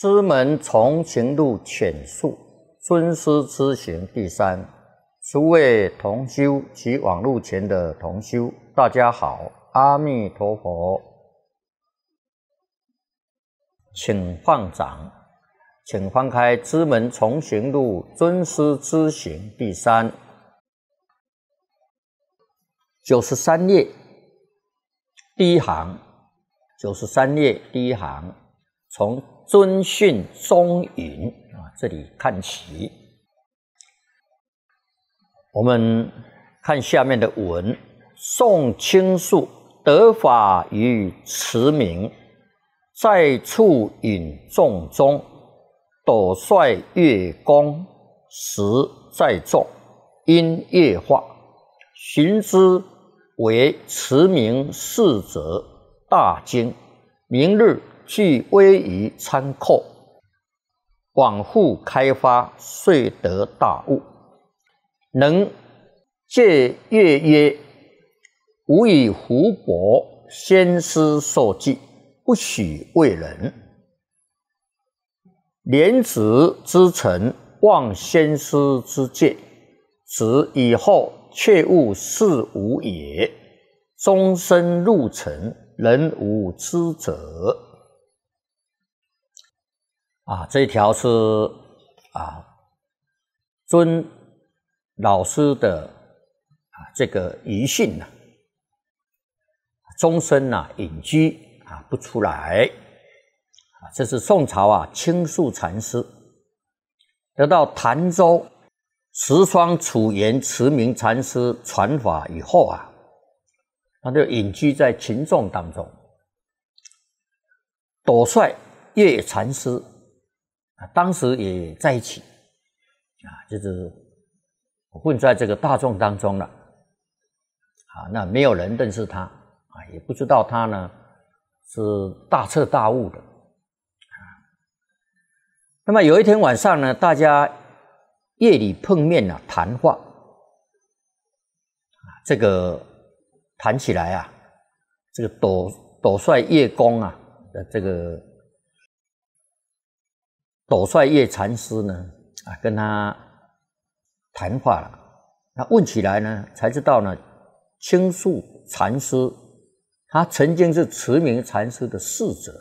师门从行路浅述·尊师之行》第三，诸位同修，及网路前的同修。大家好，阿弥陀佛，请放掌，请翻开《知门从行路尊师之行》第三九十三页第一行。九十三页第一行，从。遵循中隐，啊，这里看齐。我们看下面的文：宋清素得法于慈明，在处引众中，朵率月光时在众，因夜化，寻之为慈明侍者，大惊。明日。去威于参库，广复开发，遂得大悟。能借月曰：“吾以胡伯先师授记，不许为人。廉子之臣，忘先师之戒，子以后切勿视吾也。终身入城，人无知者。”啊，这一条是啊，尊老师的啊这个遗训呐，终身呐隐居啊不出来啊。这是宋朝啊清诉禅师得到潭州十双楚言慈明禅师传法以后啊，他就隐居在群众当中，朵帅叶禅师。当时也在一起，啊，就是混在这个大众当中了，啊，那没有人认识他，啊，也不知道他呢是大彻大悟的，啊。那么有一天晚上呢，大家夜里碰面啊，谈话，啊，这个谈起来啊，这个斗斗帅叶公啊，的这个。斗帅叶禅师呢，啊，跟他谈话了。那问起来呢，才知道呢，青树禅师他曾经是慈明禅师的侍者。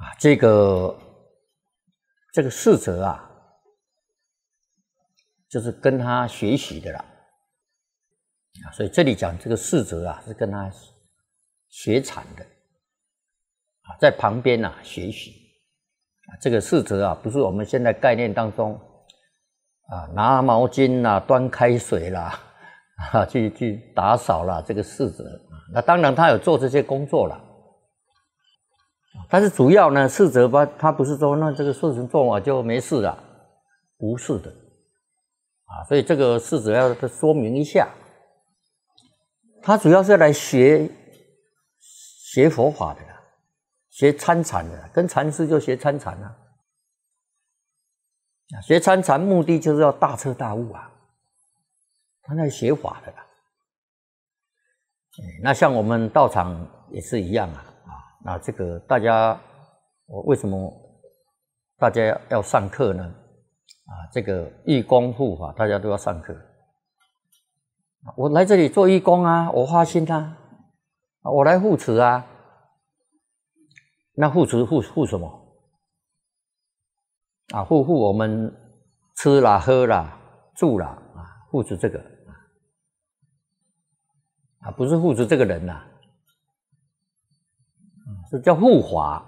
啊，这个这个侍者啊，就是跟他学习的了。啊，所以这里讲这个侍者啊，是跟他学禅的。在旁边啊、学习，这个四则啊，不是我们现在概念当中，啊，拿毛巾啦，端开水啦，啊，去去打扫啦，这个侍啊，那当然他有做这些工作了，但是主要呢，四则吧，他不是说那这个顺行做完就没事了，不是的，啊，所以这个四则要说明一下，他主要是来学学佛法的。学参禅的，跟禅师就学参禅啊，学参禅目的就是要大彻大悟啊，他那学法的，那像我们道场也是一样啊，啊，那这个大家，我为什么大家要上课呢？啊，这个义工护法，大家都要上课。我来这里做义工啊，我花心啊，我来护持啊。那护持护护什么？啊，护护我们吃了、喝了、住了啊，护持这个啊，不是护持这个人呐，是叫护法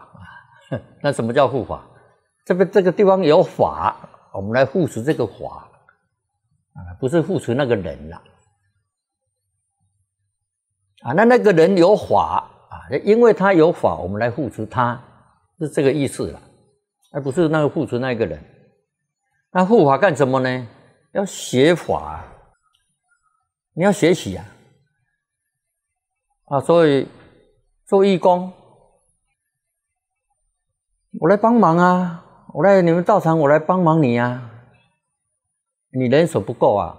啊。那什么叫护法？这个这个地方有法，我们来护持这个法啊，不是护持那个人呐。啊，那那个人有法。因为他有法，我们来护持他，是这个意思了，而不是那个护持那一个人。那护法干什么呢？要学法，你要学习啊！啊，所以做义工，我来帮忙啊！我来你们道场，我来帮忙你呀。你人手不够啊，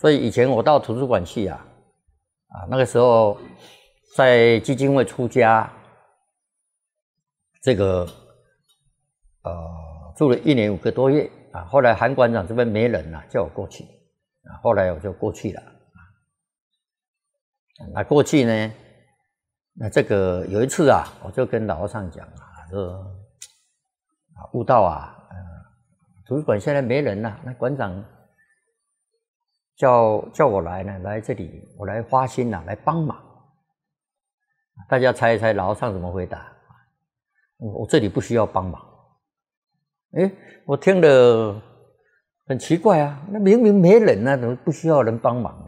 所以以前我到图书馆去呀，啊，那个时候。在基金会出家，这个呃，住了一年五个多月啊。后来韩馆长这边没人了，叫我过去啊。后来我就过去了啊。那过去呢，那这个有一次啊，我就跟老和尚讲啊，说啊，悟道啊，嗯，图书馆现在没人了，那馆长叫叫我来呢，来这里，我来花心了，来帮忙。大家猜一猜，老尚怎么回答？我这里不需要帮忙。哎，我听了很奇怪啊，那明明没人呢，怎么不需要人帮忙呢？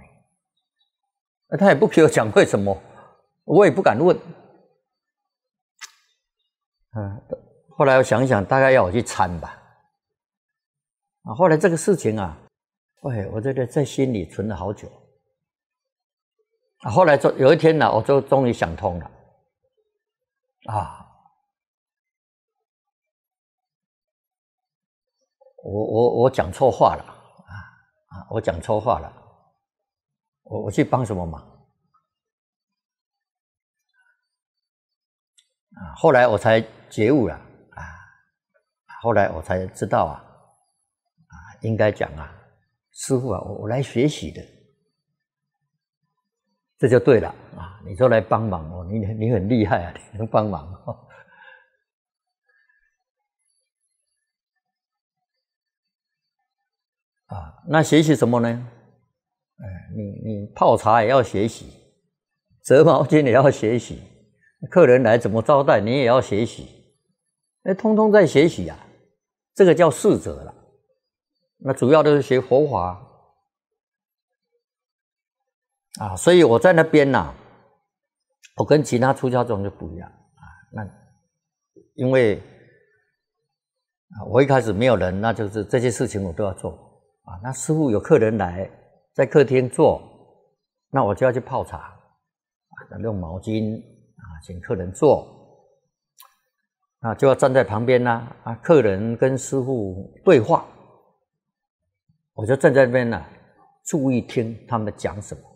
那他也不给我讲为什么，我也不敢问。啊，后来我想想，大概要我去参吧。啊，后来这个事情啊，哎，我在这在心里存了好久。后来，就有一天呢，我就终于想通了，啊，我我我讲错话了，啊啊，我讲错话了，我我去帮什么忙？啊，后来我才觉悟了，啊，后来我才知道啊，啊，应该讲啊，师傅啊，我我来学习的。这就对了啊！你说来帮忙哦，你你很厉害啊，你能帮忙。啊，那学习什么呢？哎，你你泡茶也要学习，折毛巾也要学习，客人来怎么招待你也要学习。哎，通通在学习啊，这个叫四者了。那主要都是学佛法。啊，所以我在那边呢，我跟其他出家众就不一样啊。那因为啊，我一开始没有人，那就是这些事情我都要做啊。那师傅有客人来，在客厅坐，那我就要去泡茶啊，用毛巾啊，请客人坐，啊，就要站在旁边呢啊，客人跟师傅对话，我就站在那边呢，注意听他们讲什么。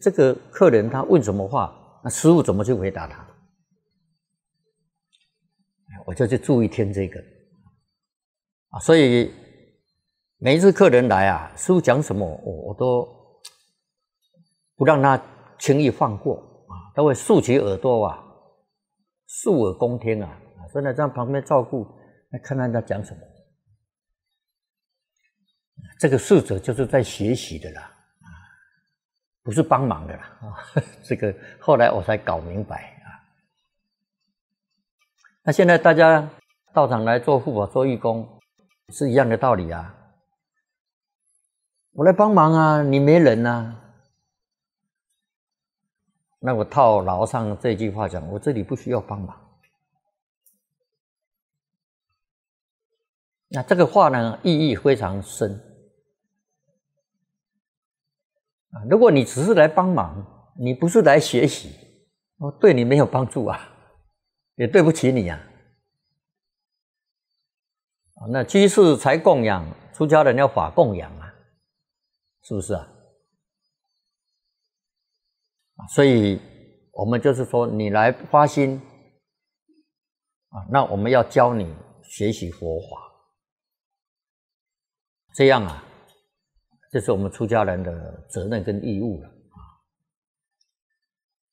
这个客人他问什么话，那师傅怎么去回答他？我就去注意听这个啊。所以每一次客人来啊，师傅讲什么，我我都不让他轻易放过啊。他会竖起耳朵啊，竖耳恭听啊。所以呢，在旁边照顾，看看他讲什么。这个逝者就是在学习的啦。不是帮忙的啦，这个后来我才搞明白啊。那现在大家到场来做护法、做义工，是一样的道理啊。我来帮忙啊，你没人呐。那我套牢上这句话讲，我这里不需要帮忙。那这个话呢，意义非常深。如果你只是来帮忙，你不是来学习，哦，对你没有帮助啊，也对不起你呀。啊，那居士才供养，出家人要法供养啊，是不是啊？啊，所以我们就是说，你来发心，啊，那我们要教你学习佛法，这样啊。这是我们出家人的责任跟义务了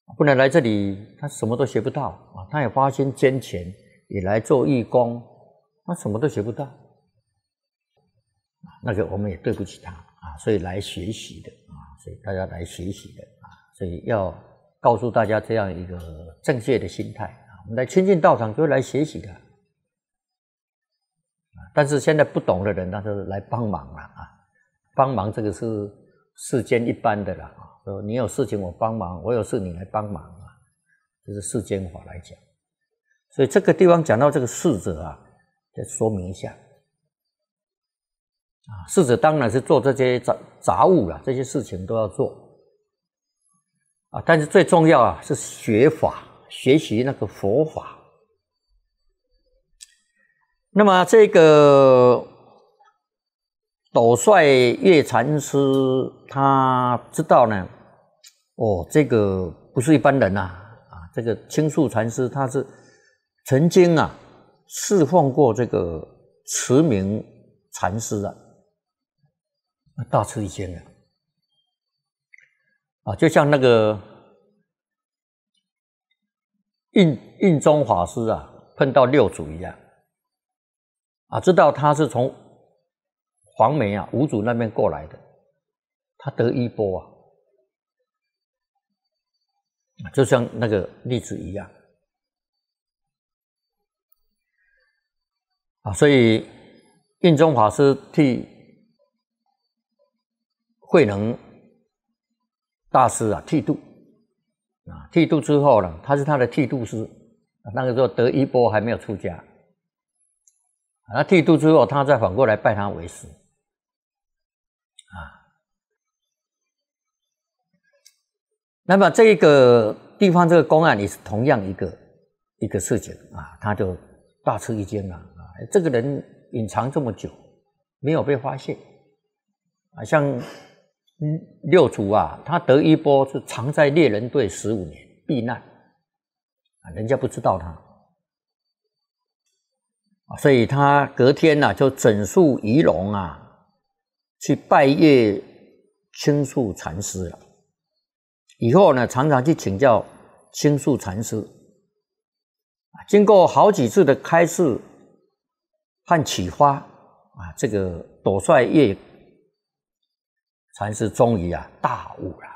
啊！不能来这里，他什么都学不到啊！他也花心捐钱，也来做义工，他什么都学不到。那个我们也对不起他啊！所以来学习的啊，所以大家来学习的啊，所以要告诉大家这样一个正确的心态啊！我们来亲近道场就是来学习的啊！但是现在不懂的人，那是来帮忙了啊！帮忙这个是世间一般的啦，啊，你有事情我帮忙，我有事你来帮忙啊，这是世间法来讲。所以这个地方讲到这个逝者啊，再说明一下，啊，逝者当然是做这些杂杂物了，这些事情都要做，啊，但是最重要啊是学法，学习那个佛法。那么这个。斗帅岳禅师他知道呢，哦，这个不是一般人呐，啊，这个青树禅师他是曾经啊侍奉过这个慈明禅师啊，大吃一惊啊，啊，就像那个印印宗法师啊碰到六祖一样，啊，知道他是从。黄梅啊，五祖那边过来的，他得一波啊，就像那个例子一样啊，所以印宗法师替慧能大师啊剃度啊，剃度之后呢，他是他的剃度师，那个时候得一波还没有出家，啊，剃度之后，他再反过来拜他为师。那么这一个地方这个公案也是同样一个一个事情啊，他就大吃一惊了啊！这个人隐藏这么久，没有被发现啊，像六祖啊，他得一波是藏在猎人队十五年避难啊，人家不知道他所以他隔天呢就整肃仪容啊，去拜谒青树禅师了。以后呢，常常去请教青树禅师啊。经过好几次的开示和启发啊，这个朵帅叶禅师终于啊大悟了。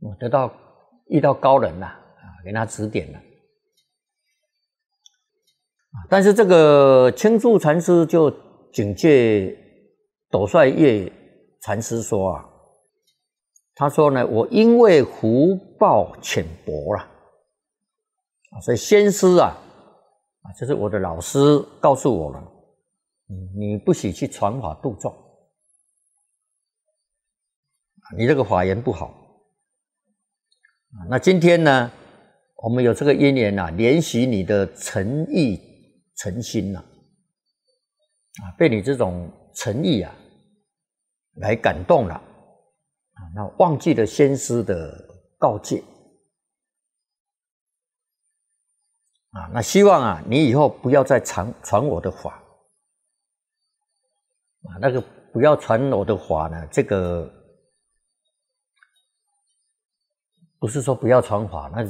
我得到遇到高人了啊，给他指点了。啊，但是这个青树禅师就警戒斗帅叶禅师说啊。他说呢，我因为福报浅薄了啊，所以先师啊啊，就是我的老师告诉我了，你你不许去传法度众，你这个法言不好。那今天呢，我们有这个因缘啊，怜惜你的诚意诚心呐，啊，被你这种诚意啊，来感动了。啊，那忘记了先师的告诫啊，那希望啊，你以后不要再传传我的法啊，那个不要传我的法呢，这个不是说不要传法，那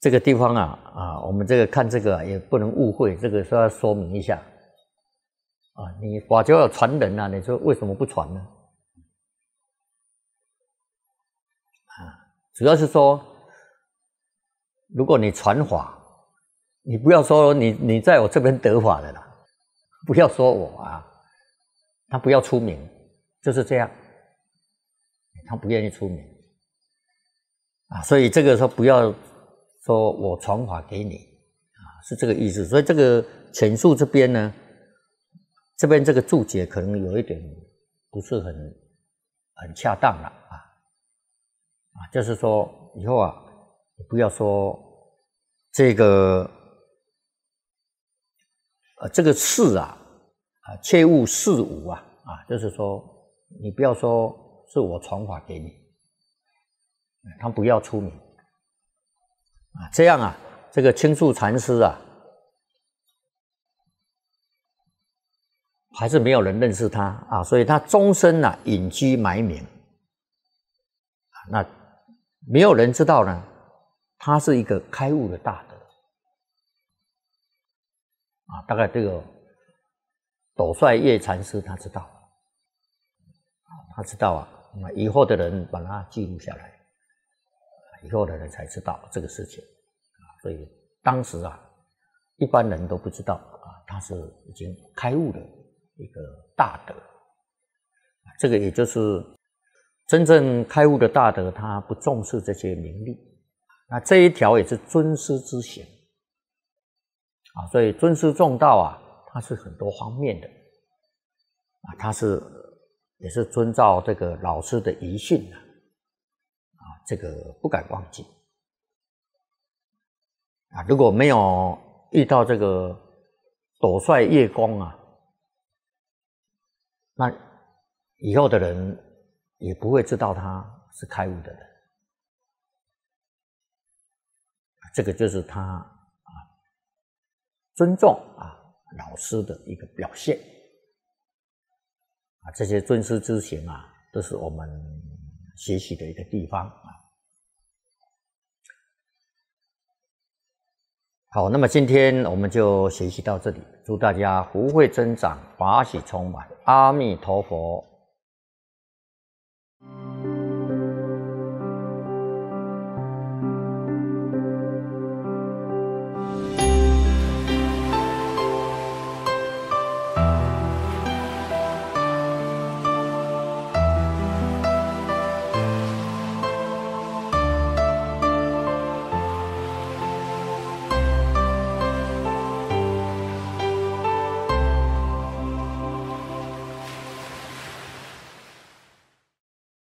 这个地方啊啊，我们这个看这个也不能误会，这个说要说明一下啊，你法就要传人啊，你说为什么不传呢？主要是说，如果你传法，你不要说你你在我这边得法的啦，不要说我啊，他不要出名，就是这样，他不愿意出名啊，所以这个说不要说我传法给你啊，是这个意思。所以这个前述这边呢，这边这个注解可能有一点不是很很恰当了。啊，就是说以后啊，不要说这个呃，这个事啊，啊，切勿事无啊，啊，就是说你不要说是我传法给你，他不要出名啊，这样啊，这个青树禅师啊，还是没有人认识他啊，所以他终身呢隐居埋名啊，那。没有人知道呢，他是一个开悟的大德啊，大概这个斗帅叶禅师他知道他知道啊，那以后的人把他记录下来，以后的人才知道这个事情啊，所以当时啊，一般人都不知道啊，他是已经开悟的一个大德，这个也就是。真正开悟的大德，他不重视这些名利。那这一条也是尊师之行啊，所以尊师重道啊，它是很多方面的啊，它是也是遵照这个老师的遗训啊，这个不敢忘记啊。如果没有遇到这个朵帅叶公啊，那以后的人。也不会知道他是开悟的人，这个就是他啊尊重啊老师的一个表现啊，这些尊师之行啊，都是我们学习的一个地方啊。好，那么今天我们就学习到这里，祝大家福慧增长，法喜充满，阿弥陀佛。